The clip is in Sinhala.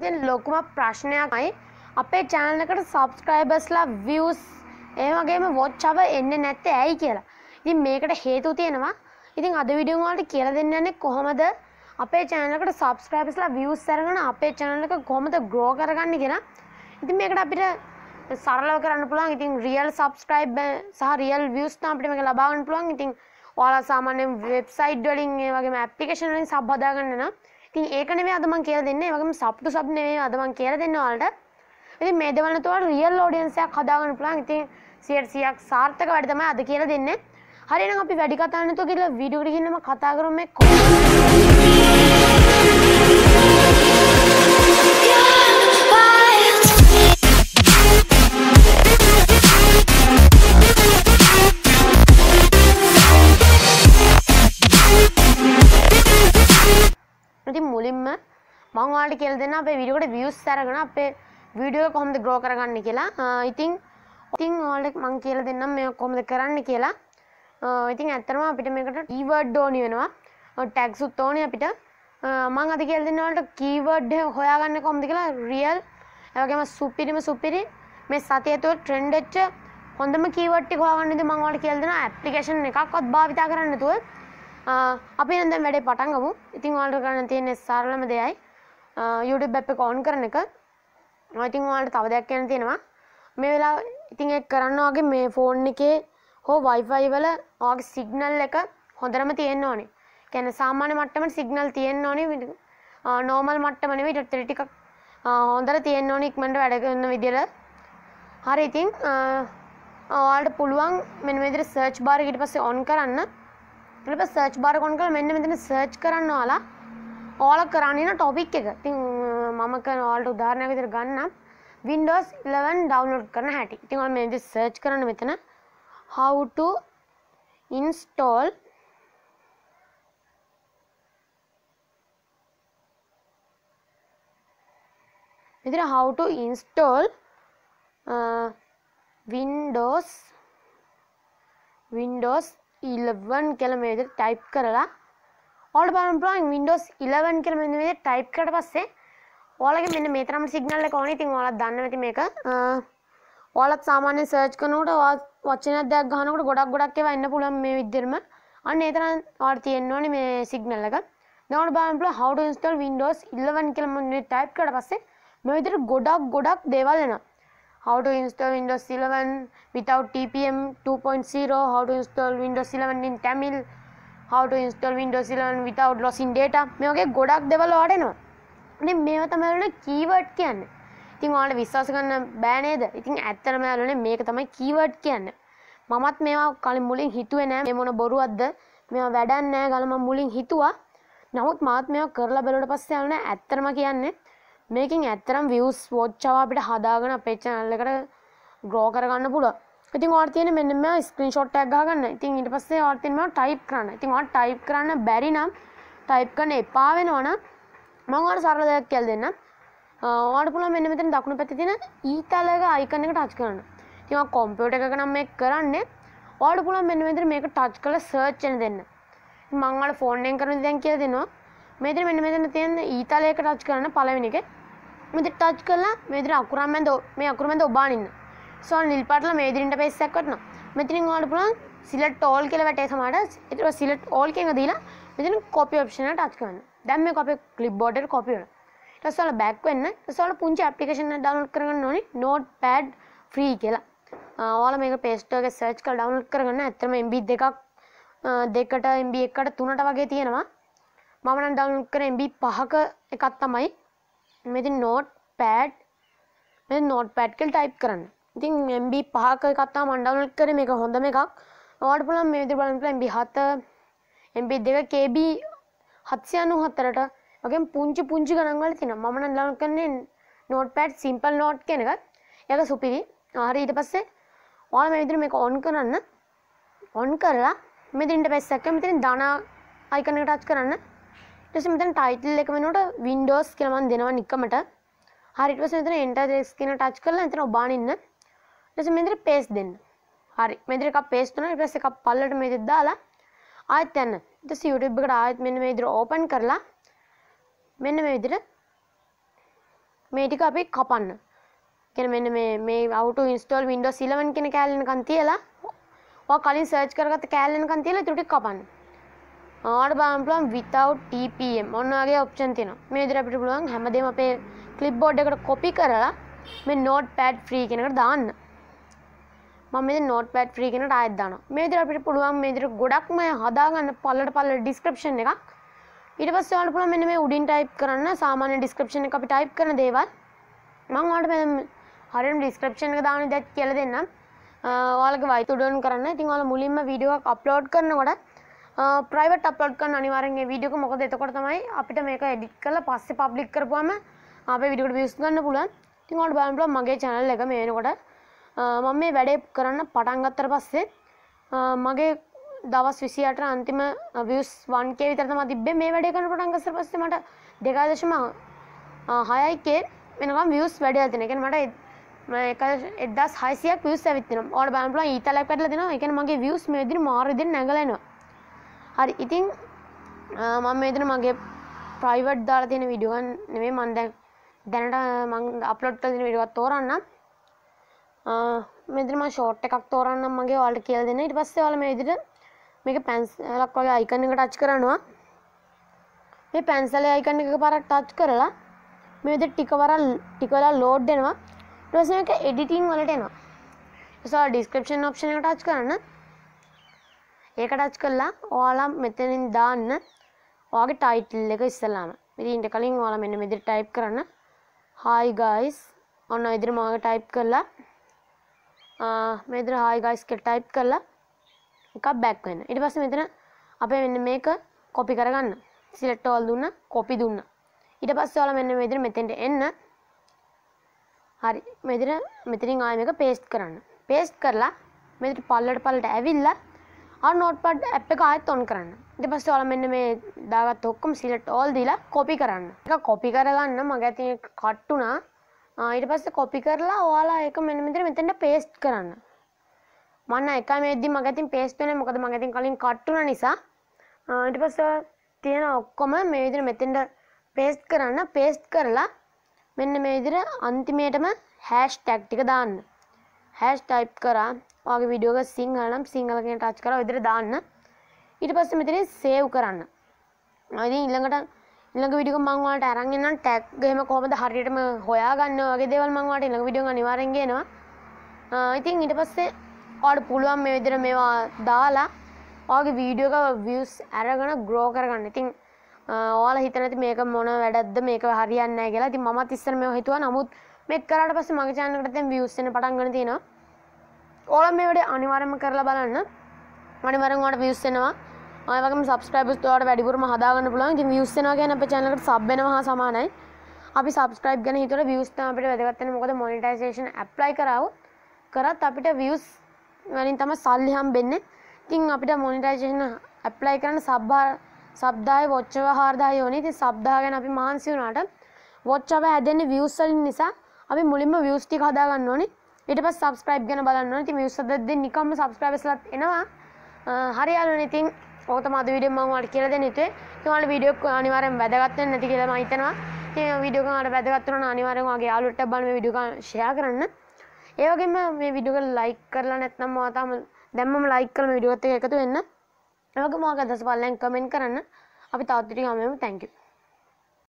ඉතින් ලොකුම ප්‍රශ්නයක්යි අපේ චැනලකට සබස්ක්‍රයිබස්ලා වියස් ඒ වගේම වොච්චව එන්න නැත්තේ ඇයි කියලා ඉතින් මේකට හේතු තියෙනවා ඉතින් අද විඩියෝවලට කියල දෙන්නන්නේ කොහොමද අපේ චැනලකට සබස්ක්‍රයිබස්ලා වියස් සරගන අපේ චැනලක කොමද ග්‍රෝ කරගන්න කියලා ඉතින් මේකට අපිට සරලව කරන්න පුළුවන් ඉතින් රියල් සබස්ක්‍රයිබ් සහ රියල් වියස් අපිට මේක ලබාගන්න පුළුවන් ඉතින් ඔයාලා සාමාන්‍යයෙන් වෙබ්සයිට් වලින් ඒ වගේම ඇප්ලිකේෂන් වලින් සබ් හදාගන්න නම් ති ඒකනේ අදමන් කියර දෙන්න වගේම සප්ටු සබ් නේ අදමන් කියර දෙන්නවාට ඉති මේ දෙවනතුවට රියල් ෝඩියන්සයක් හදාගන්න පුළන් ඉතින් සියටසියක් සාර්ථක වැඩතම අද කියර දෙන්න හරින අපි වැඩි කතාන්නතු කියල විඩියුගරි කියන්නම කතා කරුම කො මංවාට කෙල් දෙන්න අපේ විඩියෝට වියස් සැරගෙන අපේ වීඩියෝ කොහොමද ග්‍රෝ කරගන්න කියලා ඉතිං ඉතිං ඕලෙක් මං කියල දෙන්නම් මේ කොමද කරන්න කියලා ඉතින් ඇත්තරම අපිට මේකට ඊවර්ඩ් ඕනි වෙනවා ටැක්සුත් ඕනි අපිට මං අති කියල් දෙන්නවලට කීවර්ඩ් හොයාගන්න කොම්ද කියලා රියල් ඇවගේම සුපිරිම සුපිරි මේ සතියතුව ට්‍රෙන්ඩච්ච හොඳම කීවට්ටි හොගන්නද මංවට කියල් දෙෙන ඇපලිකේෂන් එකක්වත් භාවිතා කරන්න තුව අපි නද වැඩේ පටන්ගමු ඉතින් වාල්ට කරන්න තියෙන සරලම දෙයයි YouTube බැප් එක ඔන් කරන එක ඉතින් ඔයාලට තව දෙයක් කියන්න තියෙනවා මේ වෙලාව ඉතින් ඒක කරන්න වගේ මේ ෆෝන් එකේ හෝ Wi-Fi වල ඔයාගේ සිග්නල් එක හොඳටම තියෙන්න ඕනේ. කියන්නේ සාමාන්‍ය මට්ටමේ සිග්නල් තියෙන්න ඕනේ. නෝමල් මට්ටම නෙවෙයි ඊට ටිකක් හොඳට තියෙන්න ඕනේ ඉක්මනට වැඩ කරන විදියට. හරි ඉතින් ඔයාලට පුළුවන් මෙන්න මේ විදිහට search bar එක ඊට පස්සේ on කරන්න. ඊට පස්සේ search bar on කරලා මෙන්න මෙතන search කරන්න ඔයාලා వాళ్ళకి రానిన టాపిక్ మమ్మకి వాళ్ళు ఉదాహరణకు ಇದ್ರ ಗನ್ನ ವಿಂಡೋಸ್ ಇಲೆವೆನ್ ಡೌನ್ಲೋಡ್ करना है ठीक और मैं दिस सर्च करना में ना हाउ टू इंस्टॉल इधर how to install Windows Windows eleven के लिए मैं इधर टाइप करेगा ඔට බලන්න පුළුවන් Windows 11 කියලා මෙන්න මේ ටයිප් කරලා පස්සේ ඔයාලගේ මෙන්න මේ තරම් සිග්නල් එක ඕනේ. ඉතින් ඔයාලා දන්නවා ඉතින් මේක. ඔයාලත් සාමාන්‍යයෙන් සර්ච් කරනකොට ඔයා වචනයක් දෙයක් ගහනකොට ගොඩක් ගොඩක් ඒවා එන්න පුළුවන් මේ විදිහටම. අන්න ඒ තරම් ඔයාලට තියෙන්න ඕනේ මේ සිග්නල් එක. දැන් ඔයාලා බලන්න පුළුවන් how to install Windows 11 කියලා මම මේ ටයිප් කරලා පස්සේ මේ විදිහට ගොඩක් ගොඩක් දේවල් එනවා. how to install Windows 11 without TPM 2.0, how to install Windows 11 in Tamil how to install Windows 11 without losing data මේ වගේ ගොඩක් දේවල් වඩෙනවා. ඉතින් මේවා තමයි වල කීවර්ඩ් කියන්නේ. ඉතින් ඔයාලට විශ්වාස කරන්න බෑ නේද? ඉතින් ඇත්තටම යාළුවනේ මේක තමයි කීවර්ඩ් කියන්නේ. මමත් මේවා කලින් මුලින් හිතුවේ නෑ මේ මොන බොරුවක්ද? මේවා වැඩක් නෑ ගාලා මම මුලින් හිතුවා. නමුත් මාත් මේවා කරලා බැලුවට පස්සේ යාළුවනේ ඇත්තටම කියන්නේ මේකින් ඇත්තරම් වියස් වෝච්චාව අපිට හදාගෙන අපේ channel එකට grow කරගන්න පුළුවන්. ඉතින් ඔයාට තියෙන්නේ මෙන්න මෙයා ස්ක්‍රීන්ෂොට් එකක් ගහගන්න. ඉතින් ඊට පස්සේ ඔයාට තියෙනවා ටයිප් කරන්න. ඉතින් ඔයාට ටයිප් කරන්න බැරි නම් ටයිප් කරන්න එපා වෙනවා නම් මම ඔයාලට සරල දෙයක් කියලා දෙන්නම්. ඔයාට පුළුවන් මෙන්න මෙතන දකුණු පැත්තේ තියෙන ඊතලක e අයිකන් එක ටච් කරන්න. ඉතින් ඔයා කම්පියුටර් එකක නම් මේක කරන්නේ. ඔයාට පුළුවන් මෙන්න මෙතන මේක ටච් කරලා සර්ච් එන දෙන්න. මම ඔයාලට ෆෝන් එකෙන් කරන දැන් කියලා දෙනවා. මෙතන මෙන්න මෙතන තියෙන ඊතලයක e ටච් කරන්න පළවෙනි එක. මෙතන ටච් කරලා මෙතන අකුරම් මැද මේ අකුරු මැද ඔබානින්න. සෝ නිල් පාටල මේ දිරින්ට පෙස්සක් වටනවා මෙතිනින් ඕට පුළුවන් සිලට් ඕල් කියලා වැටේසමට එට සිලට් ඕල් කෙන දීලා මෙතින කොපි ඔප්ෂනට අත්කවන්න දැම් මේ කොපි කලිප් බෝඩර් කොපිවන ටස්සල බැක් වෙන්න සොල පුංචි අපපිකේෂන ඩවන්් කරන්න ඕනි නෝට් පඩ් ්‍රී කියලා ඕල මේ පේස්ටෝක සර්ච් කල් ඩවන්් කරන්න ඇතම එම්බි දෙකක් දෙකට එම්බි එකට තුනට වගේ තියෙනවා මමන ඩවන්් කර එම්බි පහක එකත් තමයි මෙති නෝට් පෑඩ් නොට් පැඩ්කල් ටයිප් කරන්න ඉතින් MB පහක කත්තා මණ්ඩවනල් කර මේක හොඳම එකක් වාට පුළන් මේ විදිහට බලන්න පුළුවන් MB 7 MB 2 KB 797ට වගේම පුංචි පුංචි ගණන් වල තියෙනවා මම නම් දාන කරන්නේ notepad simple note කියන එකත් ඒක සුපිරි හරි ඊට පස්සේ ඔයාලා මේ විදිහට මේක on කරන්න on කරලා මෙතනින් ඩෙපස් එකක් මෙතනින් දාන icon එකට touch කරන්න ඊට පස්සේ මෙතන title එක වෙනුවට windows කියලා මම දෙනවා නිකමට හරි ඊට පස්සේ මෙතන enter this කියන touch කරලා මෙතන ඔබානින්න ඊට මෙන්දර පේස්ට් දෙන්න. හරි. මෙන්දර එකක් පේස්ට් කරනවා ඊට පස්සේ එකක් පල්ලට මේ දෙත් දාලා ආයෙත් යන්න. ඊට පස්සේ YouTube එකට ආයෙත් මෙන්න මේ විදිහට ඕපන් කරලා මෙන්න මේ විදිහට මේ ටික අපි කපන්න. කියන මෙන්න මේ මේ how to install Windows 11 කියන කැලෙනකන් තියලා ඔයා කලින් සර්ච් කරගත්ත කැලෙනකන් තියලා ඊට ටික කපන්න. ආට බලන්න පුළුවන් without TPM ඔන්න වගේ ඔප්ෂන් තියෙනවා. මේ විදිහට අපිට පුළුවන් හැමදේම අපේ clipboard එකට copy කරලා මේ notepad free කියන එකට දාන්න. මම මේ නෝට් පැඩ් ෆ්‍රී කෙනට ආයෙත් දානවා මේ විදිහට අපිට පුළුවන් මේ විදිහට ගොඩක්ම හදාගන්න පල්ලට පල්ලට ඩිස්ක්‍රිප්ෂන් එකක් ඊට පස්සේ ඔයාලට පුළුවන් මෙන්න මේ උඩින් ටයිප් කරන්න සාමාන්‍ය ඩිස්ක්‍රිප්ෂන් එක අපි ටයිප් කරන දේවල් මම ඔයාලට මේ හරියම ඩිස්ක්‍රිප්ෂන් එක දාන විදිහට කියලා දෙන්නම් ඔයාලගේ වයිතු ඩෝන් කරන්න ඉතින් ඔයාලා මුලින්ම වීඩියෝ එකක් අප්ලෝඩ් කරනකොට ප්‍රයිවට් අප්ලෝඩ් කරන අනිවාර්යෙන් මේ වීඩියෝ එක මොකද එතකොට තමයි අපිට මේක එඩිට් කරලා පස්සේ පබ්ලික් කරපුවාම අපේ වීඩියෝ එකට views ගන්න පුළුවන්. ඉතින් ඔයාලට බලන්න පුළුවන් මගේ channel එක මේ වෙනකොට මම මේ වැඩේ කරන්න පටන් ගත්තට පස්සේ මගේ දවස් 28ට අන්තිම views 1k විතර තමයි තිබ්බේ මේ වැඩේ කරන පටන් ගත්තට පස්සේ මට 2.6k වෙනකම් views වැඩිලා තියෙනවා. ඒ කියන්නේ මට මම 1600ක් views ඇවිත් තිනවා. ඔයාලා බලන්න පුළුවන් ඊතලක් පැටලා දෙනවා. ඒ කියන්නේ මගේ views මේ විදිහට මාරු විදිහට නැගලා එනවා. හරි. ඉතින් මම මේ විදිහට මගේ ප්‍රයිවට් දාලා තියෙන වීඩියෝ ගන්න නෙමෙයි මම දැන් දැනට මම අප්ලෝඩ් කරලා තියෙන වීඩියෝවත් තෝරන්නම්. මෙදිරිම ෂෝට් එකක් තෝරන්නම් මගේ ඔයාලට කියලා දෙන්න. ඊට පස්සේ ඔයාලා මේ විදිහට මේක පැන්සලක් වගේ අයිකන් එකට ටච් කරනවා. මේ පැන්සලේ අයිකන් එක පාරක් ටච් කරලා මේ විදිහට ටික වරක් ටික වෙලා ලෝඩ් වෙනවා. ඊට පස්සේ මේක එඩිටින් වලට එනවා. ඒසාව ඩිස්ක්‍රිප්ෂන් ඔප්ෂන් එකට ටච් කරන්න. ඒක ටච් කළා ඔයාලා මෙතනින් දාන්න ඔයාගේ ටයිටල් එක ඉස්සලාම. මෙතන ඉන්න කලින් ඔයාලා මෙන්න මෙදිහට ටයිප් කරන්න. Hi guys. ඔන්න විදිහට මම ටයිප් කළා. මෙදර හායිගයිස්ක ටයිප් කරලා එකක් බැක් වෙන ඉට පස්ස මෙතන අපේ මෙන්න මේක කොපි කරගන්න සිලට්ටෝල් දුන්න කොපි දුන්න ඉට පස්ස ෝල මෙන්න මෙදිර මෙතෙන්ට එන්න හරි මෙදිර මෙතරින් ආයම එක පේස්ට් කරන්න පේස්ට් කරලා මෙට පල්ලට පලට ඇවිල්ලා නෝට්පඩ් ඇ් එක ආයත් ඔොන් කරන්න ඉට පස්ස ෝල මෙන්න මේ දාගත් ඔක්කම සිලට ඕල් දීලා කොපි කරන්න එක කොපි කරගන්න මගැති කට්ටුනා ඊට පස්සේ කොපි කරලා ඔයාලා ඒක මෙන්න මෙතන මෙතෙන්ට පේස්ට් කරන්න. මම එක මේද්දි මගේ අතින් පේස්ට් වෙන්නේ මොකද මගේ අතින් කලින් කට් වුණා නිසා. ඊට පස්සේ තියෙන ඔක්කොම මේ විදිහට මෙතෙන්ට පේස්ට් කරන්න. පේස්ට් කරලා මෙන්න මේ විදිහට අන්තිමේටම hashtag ටික දාන්න. hash type කරා ඔයාගේ වීඩියෝ එක සිංහල නම් සිංහල කියන ටච් කරලා විදිහට දාන්න. ඊට පස්සේ මෙතනින් save කරන්න. ඉතින් ඊළඟට ඉළඟ විඩික මංවාට අරන්ගන්න ටැක් හෙම කොමද හරියටම හොයාගන්න වගේ දෙවල් මංවාට ඉළඟ විඩියෝ අනිවාරෙන්ගෙනවා ඉතින් ඊට පස්සේ ඔට පුළුවන් මේ විදිර මේවා දාලා ඔගේ වීඩියෝක වියස් ඇරගන ග්‍රෝ කරගන්න ඉතින් ඕල හිතනති මේක මොන වැඩද මේක හරියන්න කියලා ති මත් ඉස්සර මේ හිතුව නමුත් මෙක් කරට පස මගේ චානකටත වියස්සන පටන්ගන තියෙනවා ඕල මේ වැඩේ අනිවාරම කරලා බලන්න මනිවරවාට වියස්සෙනවා ඔයවගේ සබස්ක්‍රයිබස් තවට වැඩිපුරම හදාගන්න පුළුවන් ඉතින් views එනවා කියන්නේ අපේ channel එකට sub වෙනවා හා සමානයි අපි subscribe ගැන හිතුවර views තමයි අපිට වැදගත් වෙන්නේ මොකද monetization apply කරාවොත් කරත් අපිට views වලින් තමයි සල්ලි හම්බෙන්නේ ඉතින් අපිට monetization apply කරන්න sub සබ්දාය වොච්චව හාරදාය ඕනේ ඉතින් සබ්දා ගැන අපි මහන්සි වුණාට වොච්චව හැදෙන්නේ views වලින් නිසා අපි මුලින්ම views ටික හදා ගන්න ඕනේ ඊට පස්සේ subscribe ගැන බලන්න ඕනේ ඉතින් views හදද්දී නිකම්ම subscribers ලත් එනවා හරි යාළුවනේ ඉතින් ඕක මද විඩියෝ මම වට කියලා දෙන්න හිතුවේ. ඉතින් ඔයාලා වීඩියෝ අනිවාර්යෙන් වැදගත් වෙන්නේ නැති කියලා මම හිතනවා. ඉතින් වීඩියෝ එක ඔයාලට වැදගත් වුණා නම් අනිවාර්යෙන් ඔයාගේ යාළුවන්ට බලන්න මේ වීඩියෝ එක ෂෙයා කරන්න. ඒ වගේම මේ වීඩියෝ එක ලයික් කරලා නැත්නම් මම තාම දැන් මම ලයික් කරන වීඩියෝ එකත් එක්ක එකතු වෙන්න. ඒ වගේම ඔයාගේ අදහස් බලන්න කමෙන්ට් කරන්න. අපි තවත් ටිකක් හමුවෙමු. Thank you.